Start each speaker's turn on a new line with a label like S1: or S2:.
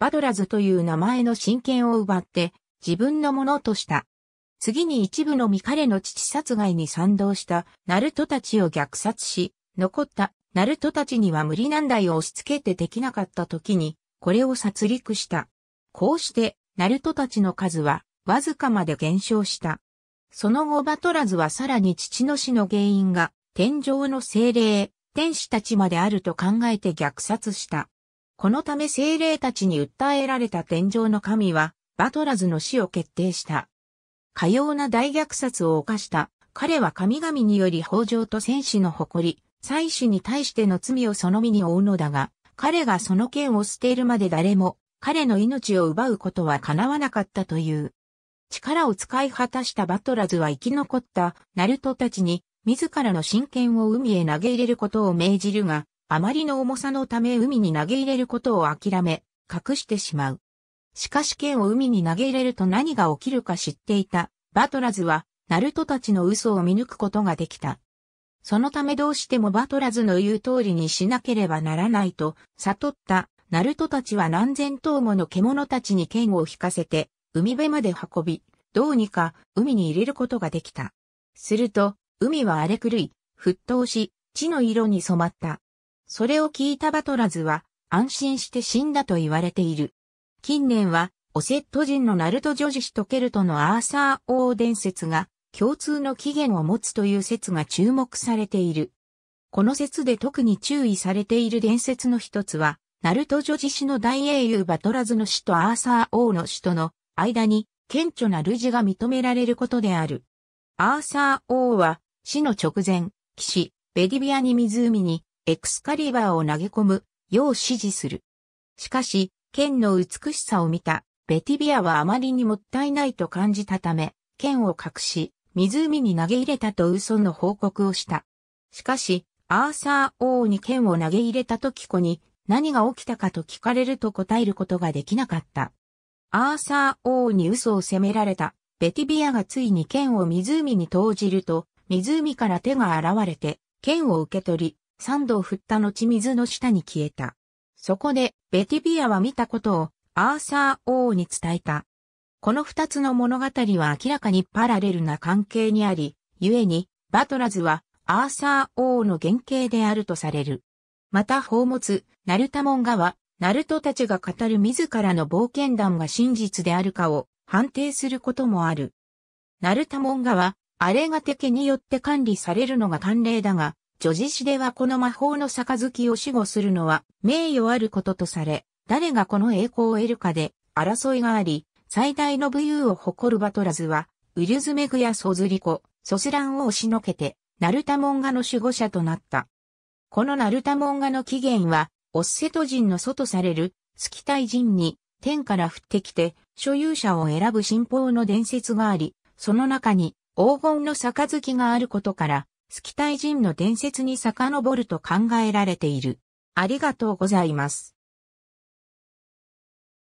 S1: バドラズという名前の親権を奪って自分のものとした。次に一部の未彼の父殺害に賛同したナルトたちを虐殺し、残ったナルトたちには無理難題を押し付けてできなかった時に、これを殺戮した。こうして、ナルトたちの数は、わずかまで減少した。その後バトラズはさらに父の死の原因が、天上の精霊、天使たちまであると考えて虐殺した。このため精霊たちに訴えられた天上の神は、バトラズの死を決定した。かような大虐殺を犯した、彼は神々により法上と戦士の誇り、祭司に対しての罪をその身に負うのだが、彼がその剣を捨てるまで誰も、彼の命を奪うことは叶わなかったという。力を使い果たしたバトラズは生き残ったナルトたちに、自らの真剣を海へ投げ入れることを命じるが、あまりの重さのため海に投げ入れることを諦め、隠してしまう。しかし剣を海に投げ入れると何が起きるか知っていた、バトラズは、ナルトたちの嘘を見抜くことができた。そのためどうしてもバトラズの言う通りにしなければならないと悟ったナルトたちは何千頭もの獣たちに剣を引かせて海辺まで運び、どうにか海に入れることができた。すると海は荒れ狂い、沸騰し、地の色に染まった。それを聞いたバトラズは安心して死んだと言われている。近年はオセット人のナルトジョジ氏とケルトのアーサー王伝説が共通の起源を持つという説が注目されている。この説で特に注意されている伝説の一つは、ナルトジョジ氏の大英雄バトラズの死とアーサー王の死との間に顕著な類似が認められることである。アーサー王は死の直前、騎士、ベディビアに湖にエクスカリバーを投げ込む、よう指示する。しかし、剣の美しさを見た、ベティビアはあまりにもったいないと感じたため、剣を隠し、湖に投げ入れたと嘘の報告をした。しかし、アーサー王に剣を投げ入れた時子に何が起きたかと聞かれると答えることができなかった。アーサー王に嘘を責められた。ベティビアがついに剣を湖に投じると、湖から手が現れて、剣を受け取り、三度振った後水の下に消えた。そこで、ベティビアは見たことを、アーサー王に伝えた。この二つの物語は明らかにパラレルな関係にあり、故に、バトラズは、アーサー王の原型であるとされる。また宝物、ナルタモンガは、ナルトたちが語る自らの冒険談が真実であるかを判定することもある。ナルタモンガは、アレガテ家によって管理されるのが慣例だが、女子詩ではこの魔法の杯を死後するのは名誉あることとされ、誰がこの栄光を得るかで争いがあり、最大の武勇を誇るバトラズは、ウリュズメグやソズリコ、ソスランを押しのけて、ナルタモンガの守護者となった。このナルタモンガの起源は、オッセト人の祖とされる、スキタイ人に、天から降ってきて、所有者を選ぶ信宝の伝説があり、その中に黄金の杯があることから、スキタイ人の伝説に遡ると考えられている。ありがとうございます。